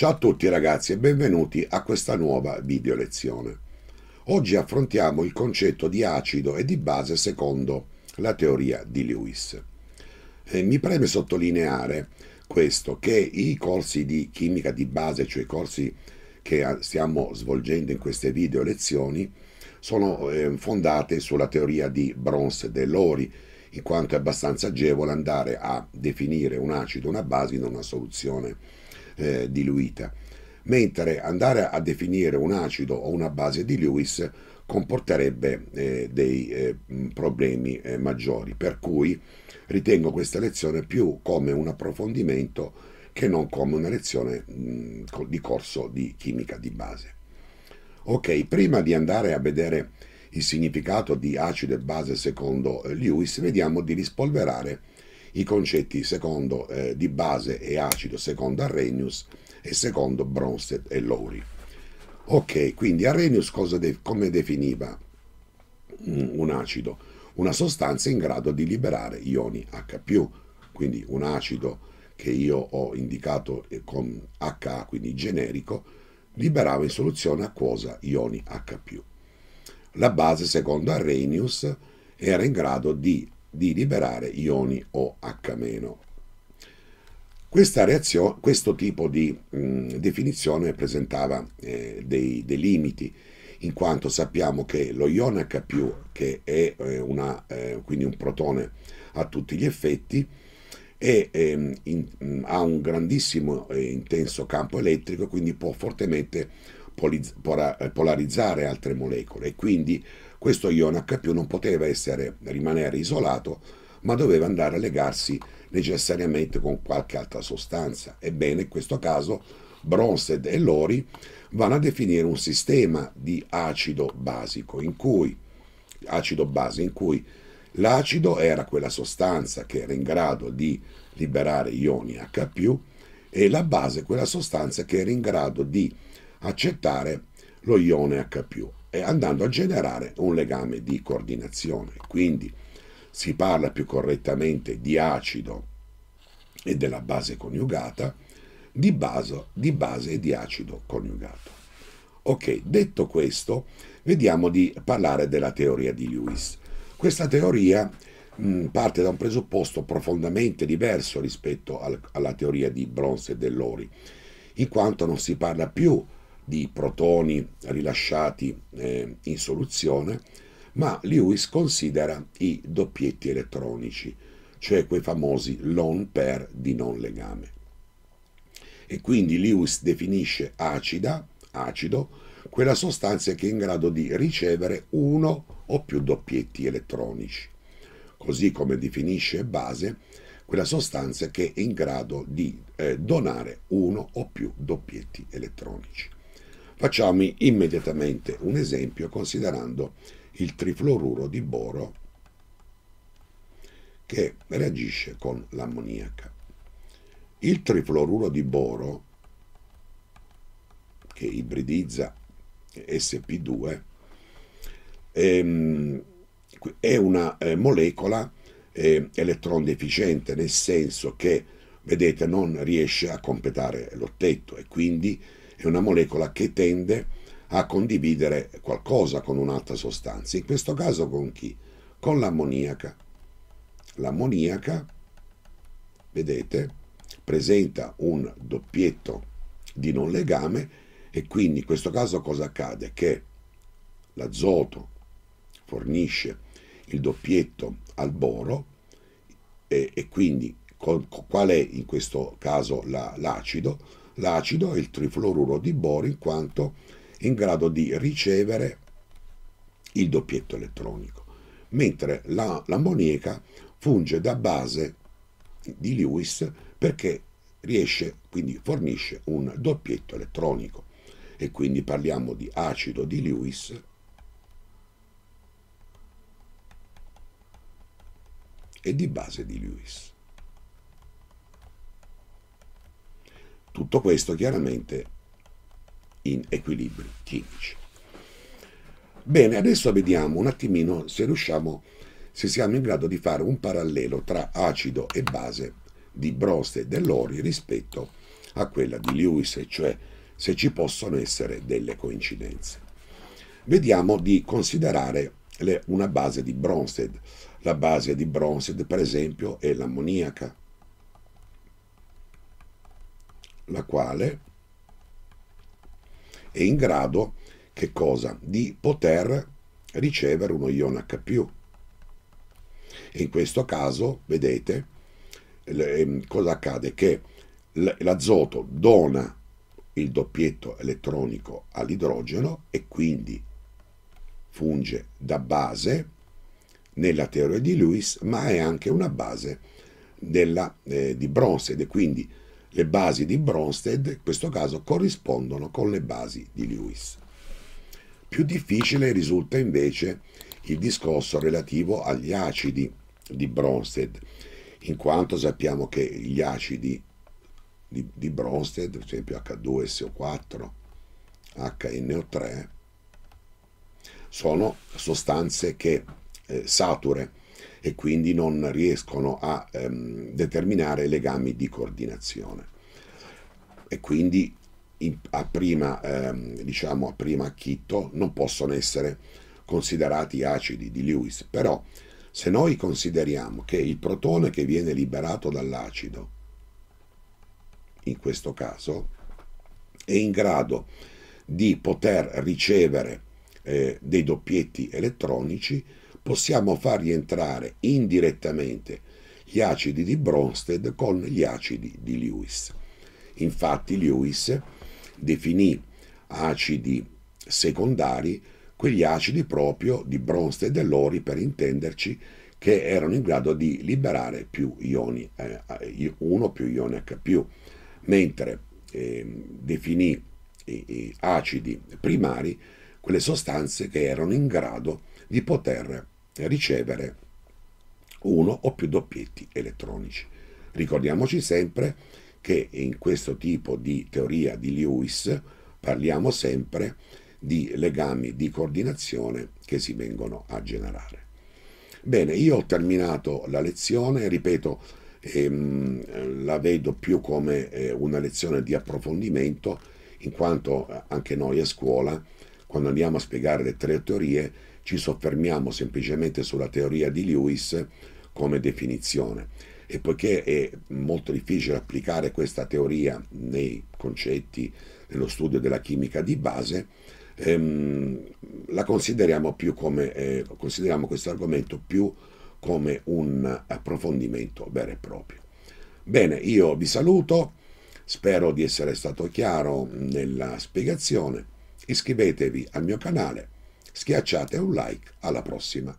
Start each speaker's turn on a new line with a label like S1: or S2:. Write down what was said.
S1: Ciao a tutti ragazzi e benvenuti a questa nuova video lezione. Oggi affrontiamo il concetto di acido e di base secondo la teoria di Lewis. E mi preme sottolineare questo, che i corsi di chimica di base, cioè i corsi che stiamo svolgendo in queste video lezioni, sono ehm, fondate sulla teoria di Brons e Lori, in quanto è abbastanza agevole andare a definire un acido, una base in una soluzione eh, diluita, mentre andare a definire un acido o una base di Lewis comporterebbe eh, dei eh, problemi eh, maggiori, per cui ritengo questa lezione più come un approfondimento che non come una lezione mh, di corso di chimica di base. Ok, prima di andare a vedere il significato di acido e base secondo eh, Lewis, vediamo di rispolverare i concetti secondo eh, di base e acido, secondo Arrhenius e secondo Bronsted e Lowry. Ok, quindi Arrhenius de come definiva mm, un acido? Una sostanza in grado di liberare ioni H+, quindi un acido che io ho indicato eh, con H, quindi generico, liberava in soluzione acquosa ioni H+. La base, secondo Arrhenius, era in grado di di liberare ioni OH-. questo tipo di mh, definizione presentava eh, dei, dei, limiti, in quanto sappiamo che lo ione H+, che è eh, una, eh, quindi un protone a tutti gli effetti, e ehm, in, mh, ha un grandissimo e eh, intenso campo elettrico, quindi può fortemente eh, polarizzare altre molecole e quindi questo ione H non poteva essere, rimanere isolato, ma doveva andare a legarsi necessariamente con qualche altra sostanza. Ebbene, in questo caso Bronsted e Lori vanno a definire un sistema di acido basico in cui acido base in cui l'acido era quella sostanza che era in grado di liberare ioni H+, e la base quella sostanza che era in grado di accettare lo ione H+, e andando a generare un legame di coordinazione. Quindi si parla più correttamente di acido e della base coniugata, di, baso, di base e di acido coniugato. Ok, detto questo, vediamo di parlare della teoria di Lewis. Questa teoria mh, mm, parte da un presupposto profondamente diverso rispetto al, alla teoria di Bronze e Dell'Ori, in quanto non si parla più di di protoni rilasciati eh, in soluzione, ma Lewis considera i doppietti elettronici, cioè quei famosi lone pair di non legame. E quindi Lewis definisce acida, acido, quella sostanza che è in grado di ricevere uno o più doppietti elettronici, così come definisce base quella sostanza che è in grado di eh, donare uno o più doppietti elettronici. Facciamo immediatamente un esempio considerando il trifluoruro di boro che reagisce con l'ammoniaca. Il trifluoruro di boro che ibridizza SP2 ehm, è una eh, molecola eh, elettron deficiente nel senso che vedete non riesce a completare l'ottetto e quindi è una molecola che tende a condividere qualcosa con un'altra sostanza. In questo caso con chi? Con l'ammoniaca. L'ammoniaca, vedete, presenta un doppietto di non legame e quindi in questo caso cosa accade? Che l'azoto fornisce il doppietto al boro e, e quindi con, qual è in questo caso la, l'acido? l'acido e il trifluoruro di boro in quanto in grado di ricevere il doppietto elettronico, mentre la, l'ammoniaca funge da base di Lewis perché riesce, quindi fornisce un doppietto elettronico e quindi parliamo di acido di Lewis e di base di Lewis. Tutto questo chiaramente in equilibri chimici. Bene, adesso vediamo un attimino se riusciamo, se siamo in grado di fare un parallelo tra acido e base di Brost e Dell'Ori rispetto a quella di Lewis, cioè se ci possono essere delle coincidenze. Vediamo di considerare una base di Bronsted. La base di Bronsted, per esempio, è l'ammoniaca, la quale è in grado che cosa? di poter ricevere uno ion H+. E in questo caso, vedete, ehm, cosa accade? Che l'azoto dona il doppietto elettronico all'idrogeno e quindi funge da base nella teoria di Lewis, ma è anche una base della, eh, di Bronsted, quindi le basi di Bronsted in questo caso corrispondono con le basi di Lewis. Più difficile risulta invece il discorso relativo agli acidi di Bronsted, in quanto sappiamo che gli acidi di, di Bronsted, per esempio H2SO4, HNO3, sono sostanze che eh, sature e quindi non riescono a ehm, determinare legami di coordinazione. E quindi a, prima, ehm, diciamo, a prima acchitto non possono essere considerati acidi di Lewis, però se noi consideriamo che il protone che viene liberato dall'acido, in questo caso, è in grado di poter ricevere eh, dei doppietti elettronici, possiamo far rientrare indirettamente gli acidi di Bronsted con gli acidi di Lewis. Infatti Lewis definì acidi secondari quegli acidi proprio di Bronsted e Lori per intenderci che erano in grado di liberare più ioni, eh, eh uno più ioni H+, mentre ehm, eh, definì eh, acidi primari quelle sostanze che erano in grado di di poter ricevere uno o più doppietti elettronici. Ricordiamoci sempre che in questo tipo di teoria di Lewis parliamo sempre di legami di coordinazione che si vengono a generare. Bene, io ho terminato la lezione, ripeto, ehm, la vedo più come eh, una lezione di approfondimento, in quanto eh, anche noi a scuola, quando andiamo a spiegare le tre teorie, ci soffermiamo semplicemente sulla teoria di Lewis come definizione. E poiché è molto difficile applicare questa teoria nei concetti, nello studio della chimica di base, ehm, la consideriamo più come, eh, consideriamo questo argomento più come un approfondimento vero e proprio. Bene, io vi saluto, spero di essere stato chiaro nella spiegazione, iscrivetevi al mio canale Schiacciate un like, alla prossima!